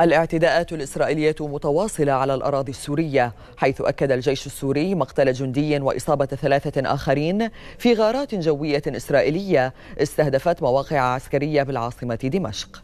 الاعتداءات الإسرائيلية متواصلة على الأراضي السورية حيث أكد الجيش السوري مقتل جندي وإصابة ثلاثة آخرين في غارات جوية إسرائيلية استهدفت مواقع عسكرية بالعاصمة دمشق